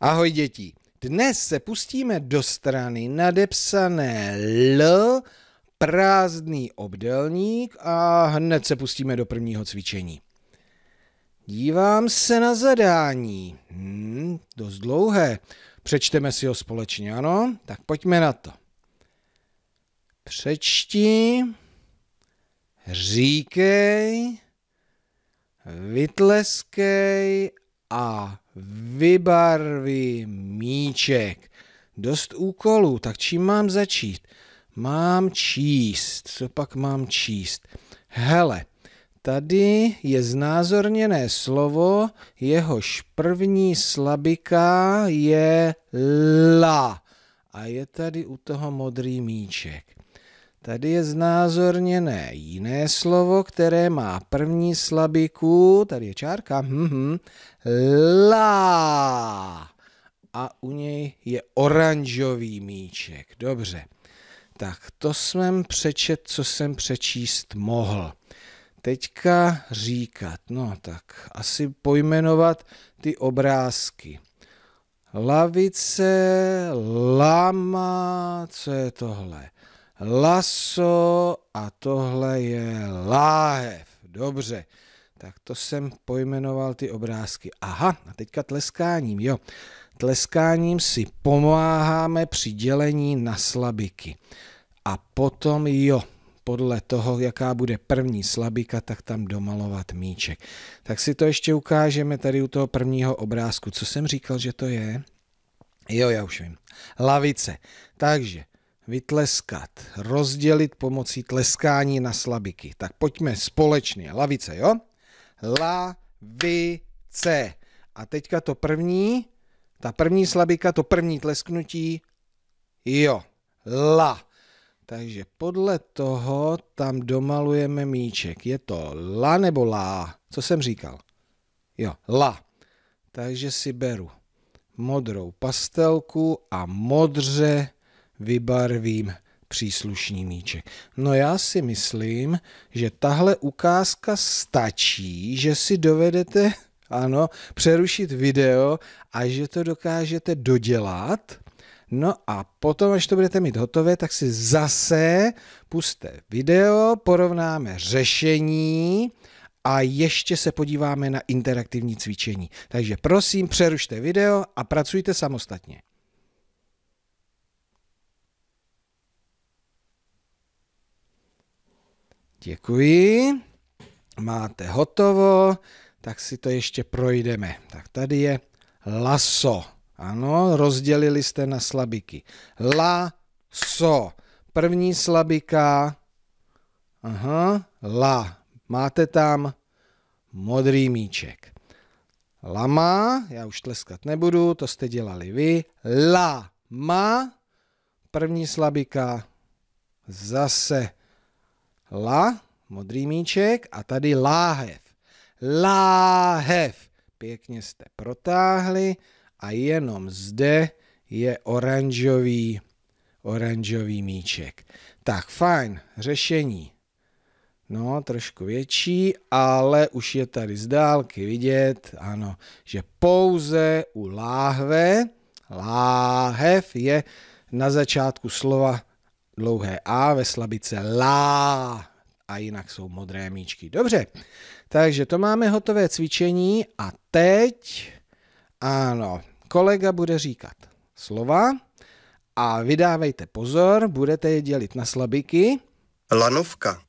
Ahoj děti, dnes se pustíme do strany nadepsané L, prázdný obdelník a hned se pustíme do prvního cvičení. Dívám se na zadání. Hmm, dost dlouhé. Přečteme si ho společně, ano? Tak pojďme na to. Přečti, říkej, vytleskej a vybarví míček. Dost úkolů, tak čím mám začít? Mám číst. Co pak mám číst? Hele, tady je znázorněné slovo, jehož první slabika je la. A je tady u toho modrý míček. Tady je znázorněné jiné slovo, které má první slabiku, tady je čárka, hm, hm, la. A u něj je oranžový míček. Dobře. Tak to jsem přečet, co jsem přečíst mohl. Teďka říkat, no tak asi pojmenovat ty obrázky. Lavice, lama, co je tohle? laso a tohle je láhev. Dobře, tak to jsem pojmenoval ty obrázky. Aha, a teďka tleskáním, jo. Tleskáním si pomáháme při dělení na slabiky. A potom jo, podle toho, jaká bude první slabika, tak tam domalovat míček. Tak si to ještě ukážeme tady u toho prvního obrázku. Co jsem říkal, že to je? Jo, já už vím. Lavice. Takže vytleskat, rozdělit pomocí tleskání na slabiky. Tak pojďme společně. Lavice, jo? Lavice. A teďka to první, ta první slabika, to první tlesknutí, jo, la. Takže podle toho tam domalujeme míček. Je to la nebo lá? Co jsem říkal? Jo, la. Takže si beru modrou pastelku a modře vybarvím příslušný míček. No já si myslím, že tahle ukázka stačí, že si dovedete, ano, přerušit video a že to dokážete dodělat. No a potom, až to budete mít hotové, tak si zase puste video, porovnáme řešení a ještě se podíváme na interaktivní cvičení. Takže prosím, přerušte video a pracujte samostatně. Děkuji. Máte hotovo, tak si to ještě projdeme. Tak tady je laso. Ano, rozdělili jste na slabiky. La, so. První slabika. Aha, la. Máte tam modrý míček. Lama, já už tleskat nebudu, to jste dělali vy. La, ma, první slabika, zase La, modrý míček a tady láhev. Láhev. Pěkně jste protáhli a jenom zde je oranžový, oranžový míček. Tak fajn, řešení. No, trošku větší, ale už je tady z dálky vidět, ano, že pouze u láhve, láhev je na začátku slova dlouhé A, ve slabice lá a jinak jsou modré míčky. Dobře, takže to máme hotové cvičení a teď, ano, kolega bude říkat slova a vydávejte pozor, budete je dělit na slabiky. Lanovka.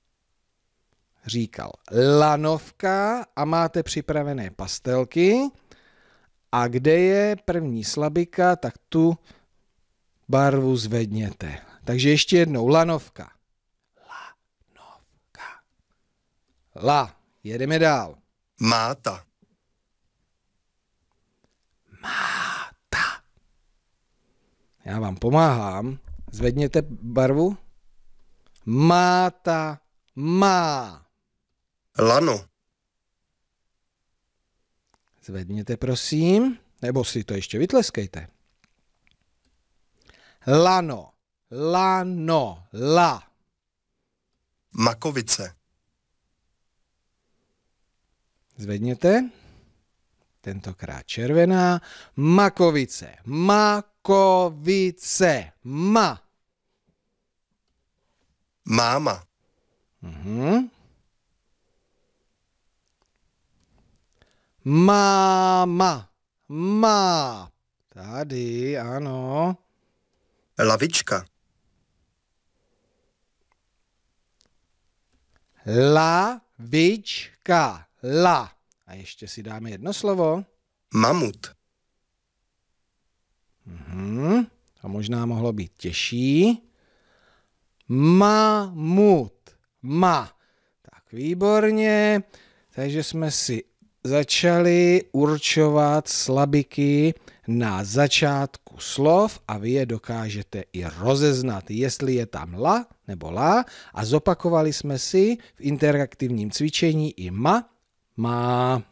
Říkal lanovka a máte připravené pastelky. A kde je první slabika, tak tu barvu zvedněte. Takže ještě jednou. Lanovka. Lanovka. La. Jedeme dál. Máta. Máta. Já vám pomáhám. Zvedněte barvu. Máta. Má. Lano. Zvedněte, prosím. Nebo si to ještě vytleskejte. Lano. Lano. La. Makovice. Zvedněte. Tentokrát červená. Makovice. Makovice. Ma. Máma. Mhm. Máma. Má. Tady, ano. Lavička. Lavička. La. A ještě si dáme jedno slovo. Mamut. Mhm. A možná mohlo být těžší. Mamut. Ma. Tak výborně. Takže jsme si začali určovat slabiky na začátku slov a vy je dokážete i rozeznat, jestli je tam la nebo la a zopakovali jsme si v interaktivním cvičení i ma, má.